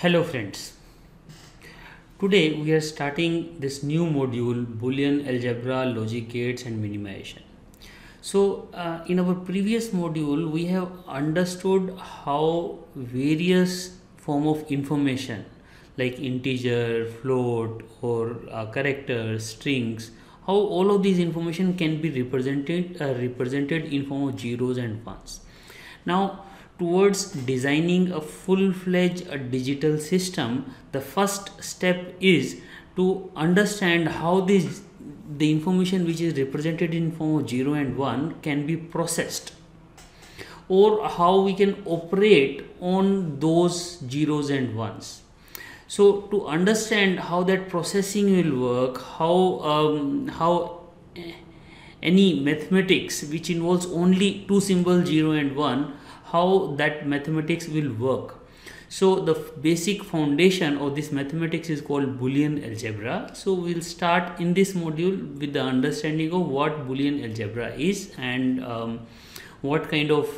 Hello friends. Today we are starting this new module Boolean algebra, logic gates and minimization. So uh, in our previous module we have understood how various form of information like integer, float or uh, characters, strings how all of these information can be represented uh, represented in form of zeros and ones. Now towards designing a full-fledged digital system, the first step is to understand how this the information which is represented in form of 0 and 1 can be processed or how we can operate on those zeros and ones so to understand how that processing will work how um, how eh, any mathematics which involves only two symbols 0 and 1 how that mathematics will work so the basic foundation of this mathematics is called Boolean algebra. So we'll start in this module with the understanding of what Boolean algebra is and um, what kind of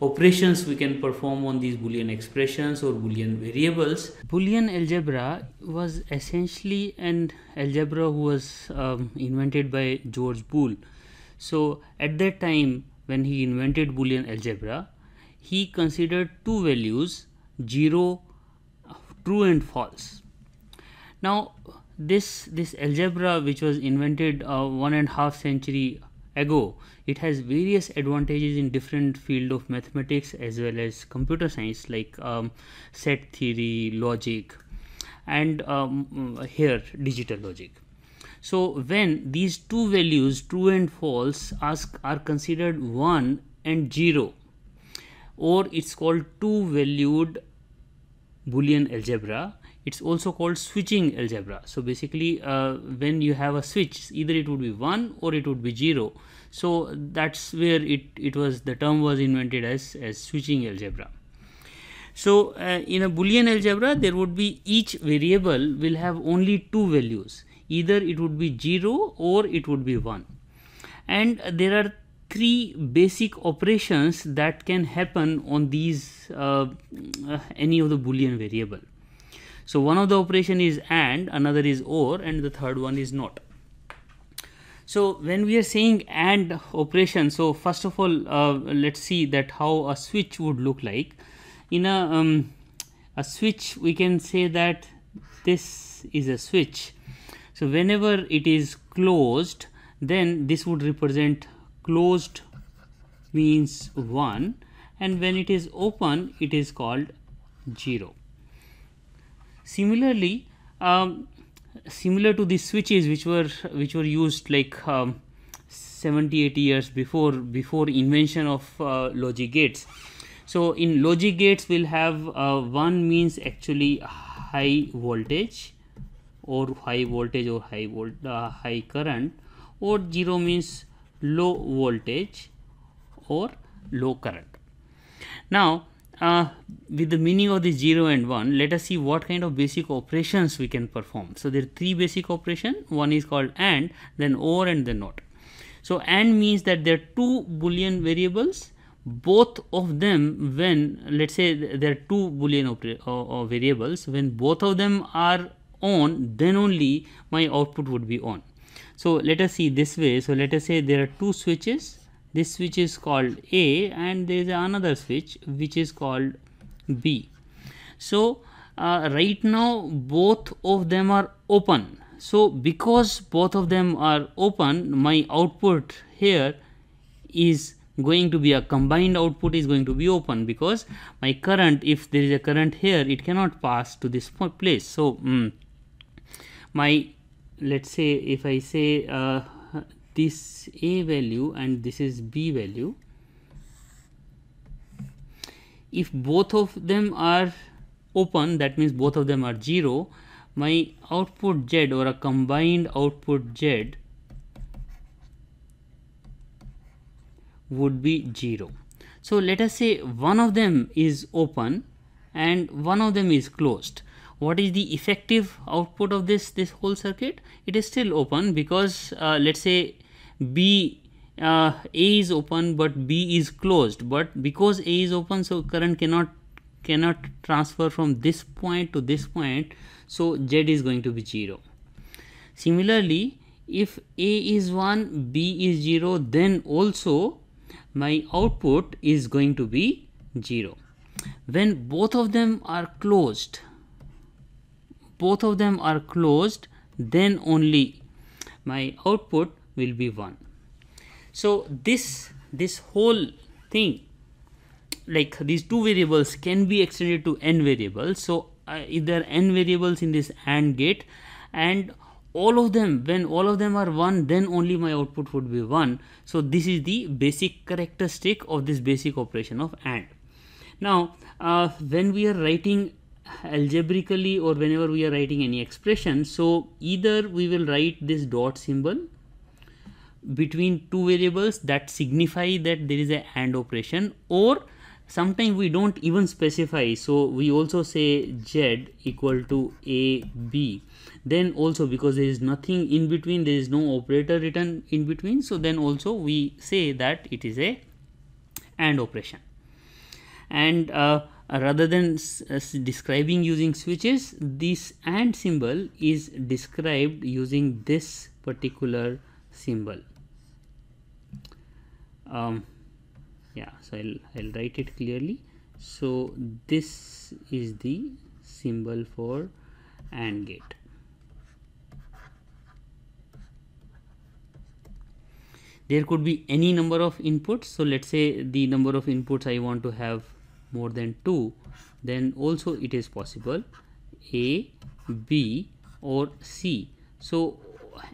operations we can perform on these Boolean expressions or Boolean variables. Boolean algebra was essentially an algebra who was um, invented by George Boole. So at that time when he invented Boolean algebra, he considered two values 0 true and false now this this algebra which was invented uh, one and a half century ago it has various advantages in different field of mathematics as well as computer science like um, set theory logic and um, here digital logic so when these two values true and false ask are considered 1 and 0 or it's called two valued Boolean algebra. It's also called switching algebra. So basically uh, when you have a switch either it would be 1 or it would be 0. So that's where it, it was the term was invented as, as switching algebra. So uh, in a Boolean algebra there would be each variable will have only two values either it would be 0 or it would be 1 and there are three basic operations that can happen on these uh, uh, any of the boolean variable so one of the operation is and another is or and the third one is not so when we are saying and operation so first of all uh, let's see that how a switch would look like in a um, a switch we can say that this is a switch so whenever it is closed then this would represent closed means 1 and when it is open it is called 0. Similarly, um, similar to the switches which were which were used like um, 70 80 years before before invention of uh, logic gates so in logic gates we'll have uh, one means actually high voltage or high voltage or high volt uh, high current or zero means low voltage or low current. Now, uh, with the meaning of the 0 and 1, let us see what kind of basic operations we can perform. So, there are three basic operations. One is called AND, then OR and then NOT. So, AND means that there are two boolean variables both of them when let's say there are two boolean uh, uh, variables when both of them are on then only my output would be on so let us see this way so let us say there are two switches this switch is called a and there is another switch which is called b so uh, right now both of them are open so because both of them are open my output here is going to be a combined output is going to be open because my current if there is a current here it cannot pass to this place so mm, my let's say if I say uh, this a value and this is b value if both of them are open that means both of them are 0 my output z or a combined output z would be 0. So let us say one of them is open and one of them is closed what is the effective output of this this whole circuit it is still open because uh, let's say b uh, a is open but b is closed but because a is open so current cannot cannot transfer from this point to this point so z is going to be 0 similarly if a is 1 b is 0 then also my output is going to be 0 when both of them are closed both of them are closed then only my output will be 1 so this this whole thing like these two variables can be extended to n variables so uh, there are n variables in this AND gate and all of them when all of them are 1 then only my output would be 1 so this is the basic characteristic of this basic operation of AND now uh, when we are writing algebraically or whenever we are writing any expression so either we will write this dot symbol between two variables that signify that there is a AND operation or sometimes we don't even specify so we also say Z equal to A B then also because there is nothing in between there is no operator written in between so then also we say that it is a AND operation and uh, rather than describing using switches this and symbol is described using this particular symbol um, yeah so I'll, I'll write it clearly so this is the symbol for AND gate there could be any number of inputs so let's say the number of inputs I want to have more than 2 then also it is possible A, B or C. So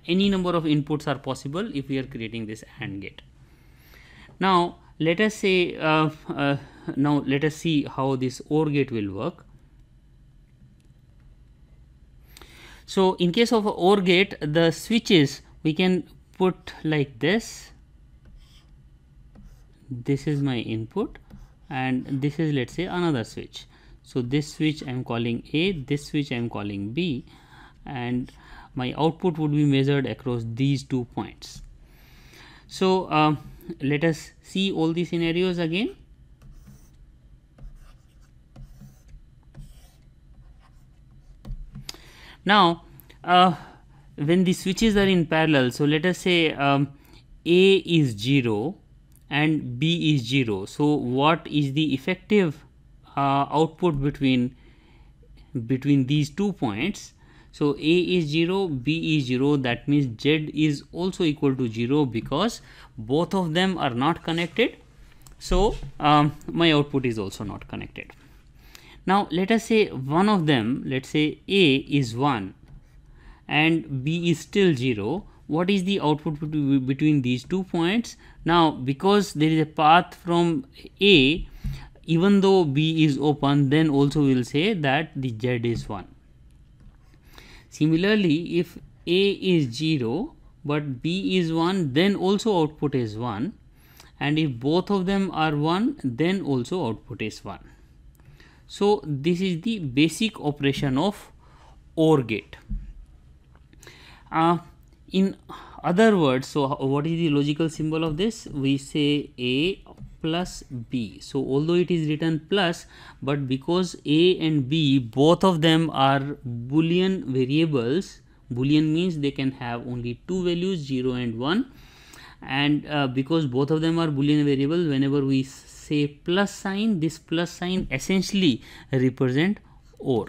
any number of inputs are possible if we are creating this AND gate. Now let us say uh, uh, now let us see how this OR gate will work. So in case of OR gate the switches we can put like this. This is my input and this is let's say another switch so this switch i'm calling a this switch i'm calling b and my output would be measured across these two points so uh, let us see all the scenarios again now uh, when the switches are in parallel so let us say um, a is 0 and B is 0. So what is the effective uh, output between between these two points? So A is 0, B is 0 that means Z is also equal to 0 because both of them are not connected. So um, my output is also not connected. Now let us say one of them let's say A is 1 and B is still 0 what is the output between these two points now because there is a path from a even though b is open then also we will say that the z is 1 similarly if a is 0 but b is 1 then also output is 1 and if both of them are 1 then also output is 1 so this is the basic operation of OR gate uh, in other words so what is the logical symbol of this we say a plus b so although it is written plus but because a and b both of them are boolean variables boolean means they can have only two values 0 and 1 and uh, because both of them are boolean variables whenever we say plus sign this plus sign essentially represent or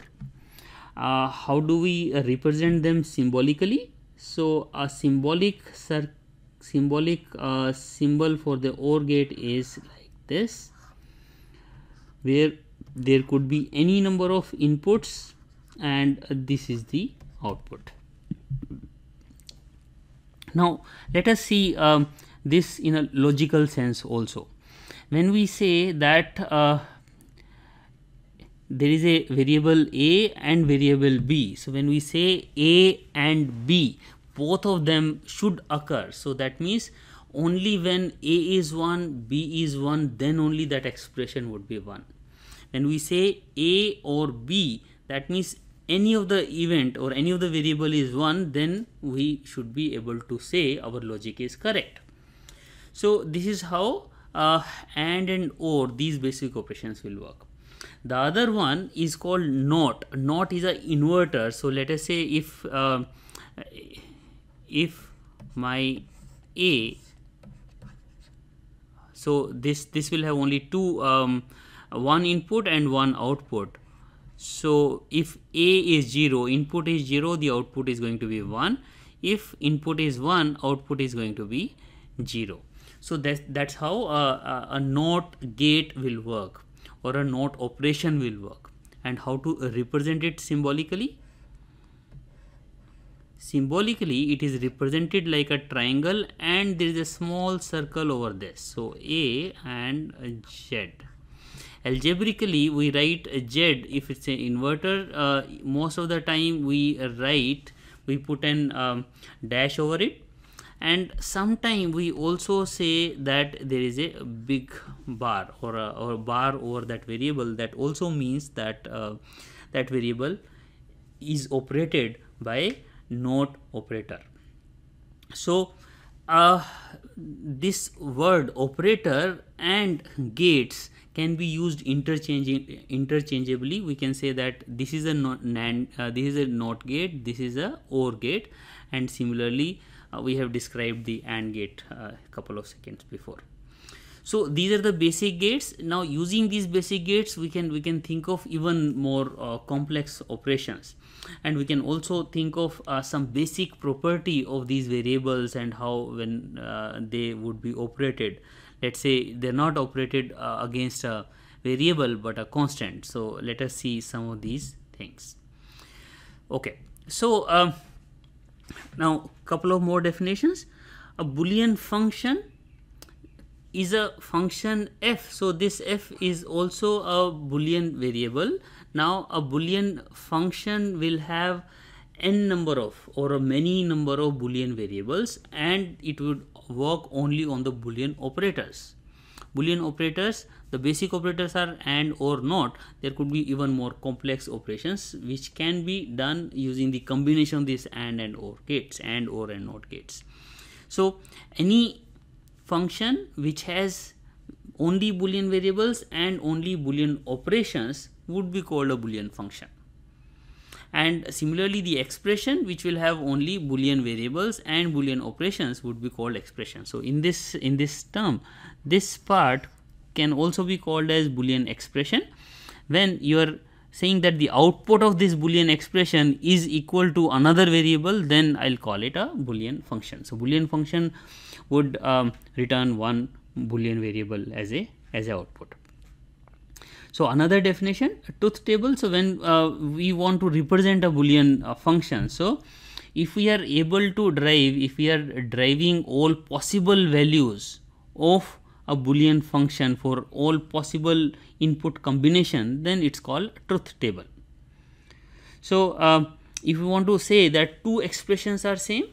uh, how do we represent them symbolically so a symbolic symbolic uh, symbol for the OR gate is like this where there could be any number of inputs and this is the output now let us see um, this in a logical sense also when we say that uh, there is a variable a and variable b so when we say a and b both of them should occur so that means only when a is 1 b is 1 then only that expression would be 1 when we say a or b that means any of the event or any of the variable is 1 then we should be able to say our logic is correct so this is how uh, and and or these basic operations will work the other one is called not not is a inverter so let us say if uh, if my a so this this will have only two um, one input and one output so if a is 0 input is 0 the output is going to be 1 if input is 1 output is going to be 0 so that's that's how a, a, a not gate will work or a NOT operation will work and how to represent it symbolically. Symbolically, it is represented like a triangle and there is a small circle over this. So, A and Z. Algebraically, we write Z if it's an inverter. Uh, most of the time, we write, we put an um, dash over it and sometime we also say that there is a big bar or a, or bar over that variable that also means that uh, that variable is operated by not operator so uh, this word operator and gates can be used interchanging interchangeably we can say that this is a not NAND uh, this is a not gate this is a or gate and similarly uh, we have described the AND gate uh, a couple of seconds before. So these are the basic gates. Now using these basic gates, we can we can think of even more uh, complex operations, and we can also think of uh, some basic property of these variables and how when uh, they would be operated. Let's say they're not operated uh, against a variable but a constant. So let us see some of these things. Okay, so. Um, now, couple of more definitions. A Boolean function is a function f. So, this f is also a Boolean variable. Now, a Boolean function will have n number of or a many number of Boolean variables and it would work only on the Boolean operators. Boolean operators, the basic operators are and or not. There could be even more complex operations which can be done using the combination of these and and or gates and or and not gates. So any function which has only boolean variables and only boolean operations would be called a boolean function and similarly the expression which will have only boolean variables and boolean operations would be called expression so in this in this term this part can also be called as boolean expression when you are saying that the output of this boolean expression is equal to another variable then i'll call it a boolean function so boolean function would um, return one boolean variable as a as a output so another definition, truth table. So when uh, we want to represent a boolean uh, function, so if we are able to drive, if we are driving all possible values of a boolean function for all possible input combination, then it's called truth table. So uh, if we want to say that two expressions are same,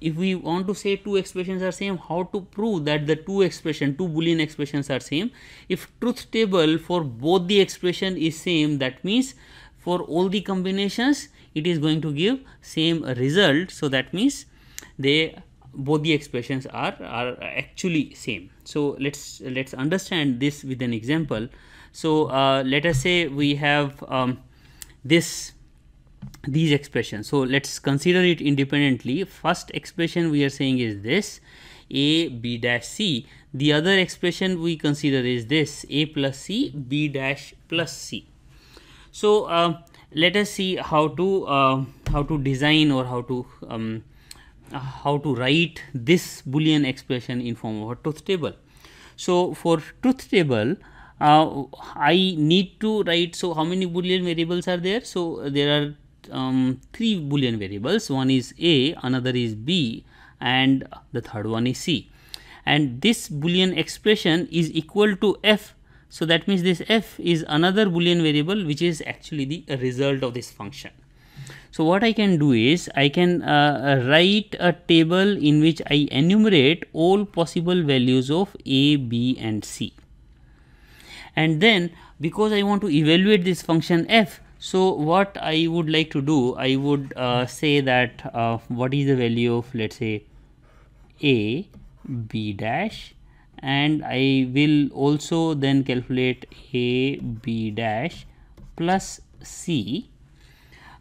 if we want to say two expressions are same how to prove that the two expression two boolean expressions are same if truth table for both the expression is same that means for all the combinations it is going to give same result so that means they both the expressions are are actually same so let's let's understand this with an example so uh, let us say we have um, this these expressions so let's consider it independently first expression we are saying is this a b dash c the other expression we consider is this a plus c b dash plus c so uh, let us see how to uh, how to design or how to um, how to write this boolean expression in form of a truth table so for truth table uh, I need to write so how many boolean variables are there so there are um, three boolean variables one is a another is b and the third one is c and this boolean expression is equal to f so that means this f is another boolean variable which is actually the result of this function so what I can do is I can uh, write a table in which I enumerate all possible values of a, b and c. And then because I want to evaluate this function f, so what I would like to do, I would uh, say that uh, what is the value of let's say a b dash and I will also then calculate a b dash plus c.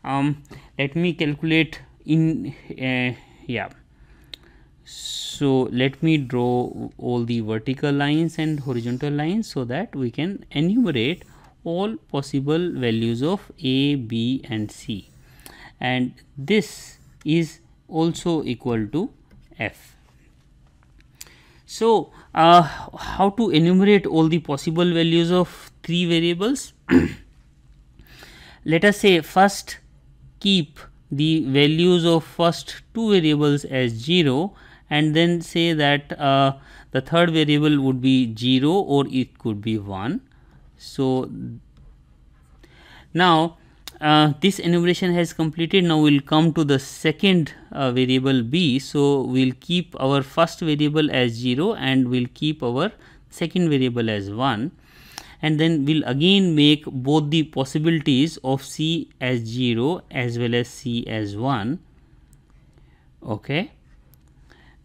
Um, let me calculate in uh, yeah. So let me draw all the vertical lines and horizontal lines so that we can enumerate all possible values of a, b and c and this is also equal to f. So, uh, how to enumerate all the possible values of three variables? Let us say first keep the values of first two variables as 0 and then say that uh, the third variable would be 0 or it could be 1 so now uh, this enumeration has completed now we'll come to the second uh, variable b so we'll keep our first variable as 0 and we'll keep our second variable as 1 and then we'll again make both the possibilities of c as 0 as well as c as 1 okay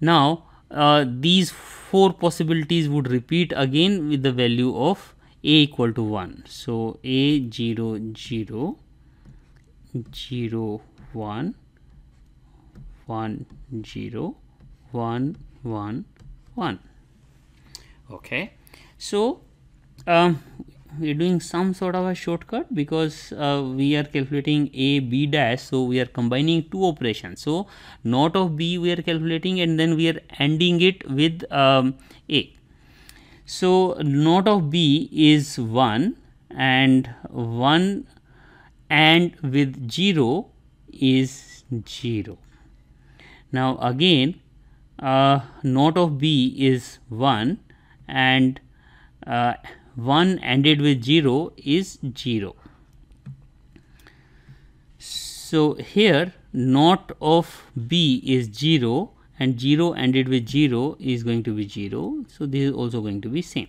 now uh, these four possibilities would repeat again with the value of a equal to 1 so a 0 0 0 1 1 0 1 1 1 okay so um, we're doing some sort of a shortcut because uh, we are calculating a b dash so we are combining two operations so not of b we are calculating and then we are ending it with um, a so, node of B is 1 and 1 and with 0 is 0. Now, again uh, of B is 1 and uh, 1 ended with 0 is 0. So, here node of b is 0 and 0 ended with 0 is going to be 0 so this is also going to be same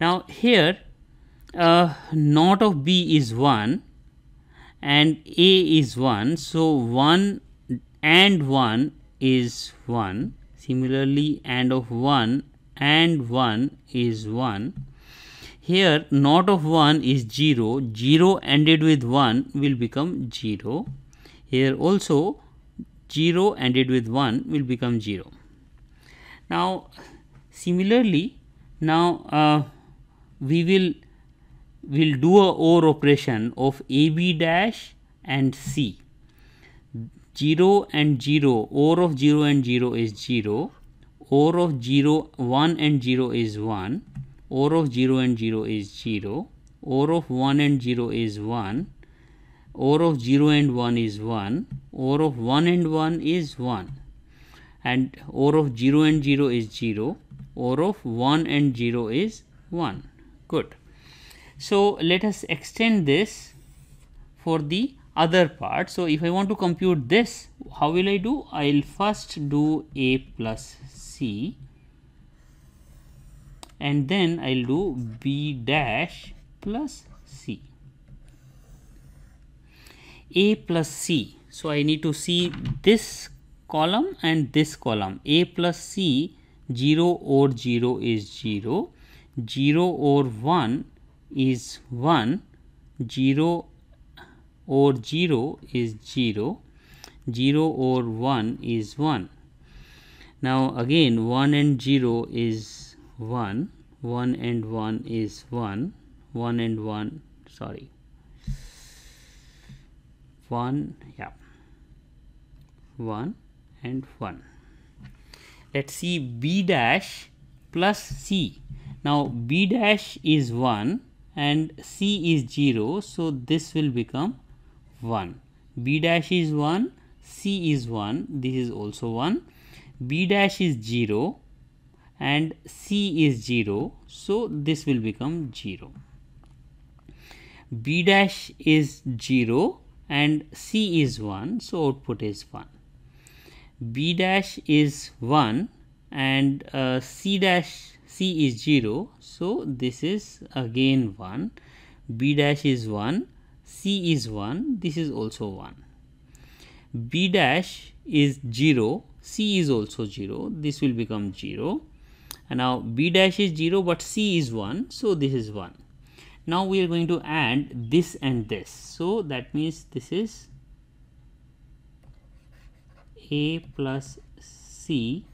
now here uh, not of b is 1 and a is 1 so 1 and 1 is 1 similarly and of 1 and 1 is 1 here not of 1 is 0 0 ended with 1 will become 0 here also 0 ended with 1 will become 0. Now similarly now uh, we will will do a OR operation of AB dash and C. 0 and 0 OR of 0 and 0 is 0 OR of 0 1 and 0 is 1 OR of 0 and 0 is 0 OR of 1 and 0 is 1 OR of 0 and 1 is 1, OR of 1 and 1 is 1 and OR of 0 and 0 is 0, OR of 1 and 0 is 1. Good. So let us extend this for the other part. So if I want to compute this, how will I do? I will first do A plus C and then I will do B dash plus a plus c so i need to see this column and this column a plus c 0 or 0 is 0 0 or 1 is 1 0 or 0 is 0 0 or 1 is 1 now again 1 and 0 is 1 1 and 1 is 1 1 and 1 sorry 1 yeah 1 and 1 let's see b dash plus c now b dash is 1 and c is 0 so this will become 1 b dash is 1 c is 1 this is also 1 b dash is 0 and c is 0 so this will become 0 b dash is 0 and C is 1 so output is 1. B dash is 1 and uh, C dash C is 0 so this is again 1 B dash is 1 C is 1 this is also 1 B dash is 0 C is also 0 this will become 0 and now B dash is 0 but C is 1 so this is 1 now we are going to add this and this so that means this is a plus c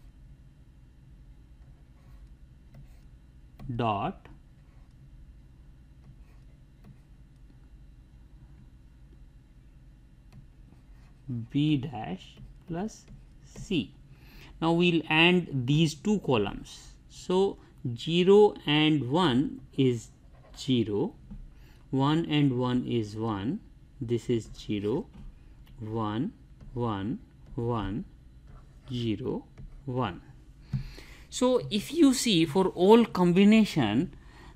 dot b dash plus c now we'll add these two columns so 0 and 1 is 0 1 and 1 is 1 this is 0 1 1 1 0 1 so if you see for all combination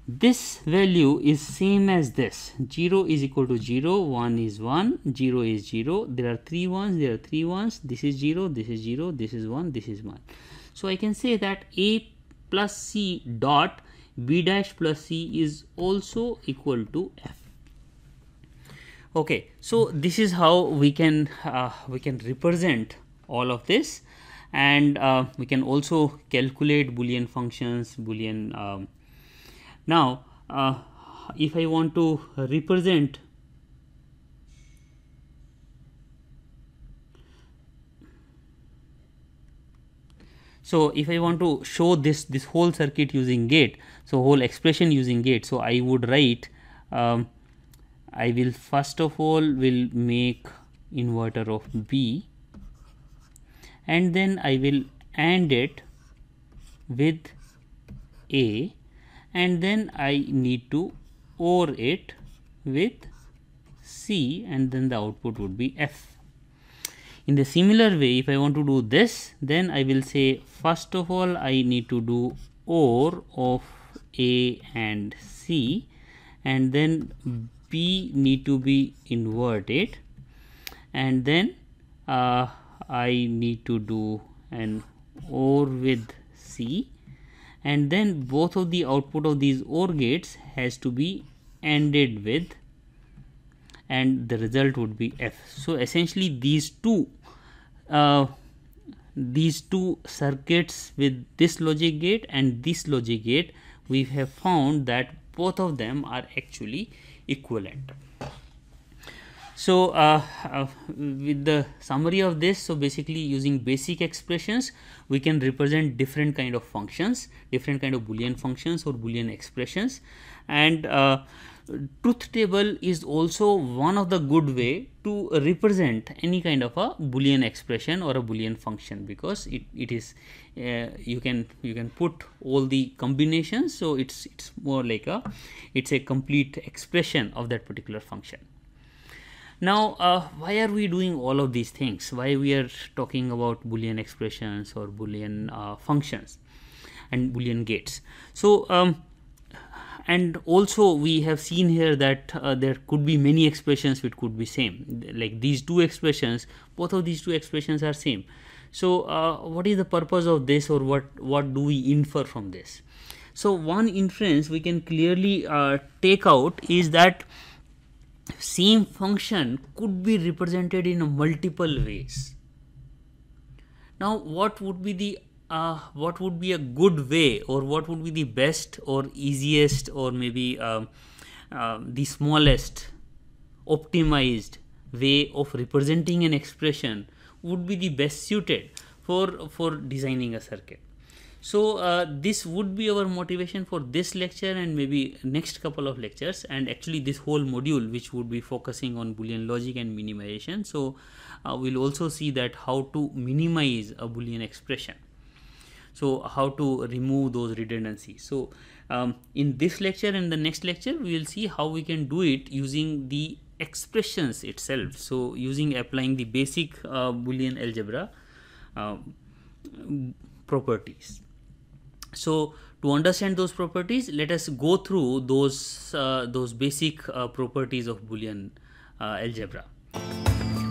this value is same as this 0 is equal to 0 1 is 1 0 is 0 there are three ones there are three ones this is 0 this is 0 this is 1 this is 1 so i can say that a plus c dot b dash plus c is also equal to f okay so this is how we can uh, we can represent all of this and uh, we can also calculate boolean functions boolean um, now uh, if i want to represent So, if I want to show this this whole circuit using gate, so whole expression using gate, so I would write, um, I will first of all will make inverter of B and then I will AND it with A and then I need to OR it with C and then the output would be F in the similar way if I want to do this then I will say first of all I need to do OR of A and C and then B need to be inverted and then uh, I need to do an OR with C and then both of the output of these OR gates has to be ended with and the result would be f so essentially these two uh, these two circuits with this logic gate and this logic gate we have found that both of them are actually equivalent so uh, uh, with the summary of this so basically using basic expressions we can represent different kind of functions different kind of boolean functions or boolean expressions and uh, truth table is also one of the good way to represent any kind of a boolean expression or a boolean function because it, it is uh, you can you can put all the combinations so it's it's more like a it's a complete expression of that particular function now uh, why are we doing all of these things why we are talking about boolean expressions or boolean uh, functions and boolean gates so um, and also we have seen here that uh, there could be many expressions which could be same like these two expressions both of these two expressions are same so uh, what is the purpose of this or what what do we infer from this so one inference we can clearly uh, take out is that same function could be represented in multiple ways now what would be the uh, what would be a good way or what would be the best or easiest or maybe uh, the smallest optimized way of representing an expression would be the best suited for for designing a circuit so uh, this would be our motivation for this lecture and maybe next couple of lectures and actually this whole module which would be focusing on boolean logic and minimization so uh, we'll also see that how to minimize a boolean expression so how to remove those redundancies so um, in this lecture and the next lecture we will see how we can do it using the expressions itself so using applying the basic uh, boolean algebra uh, properties so to understand those properties let us go through those uh, those basic uh, properties of boolean uh, algebra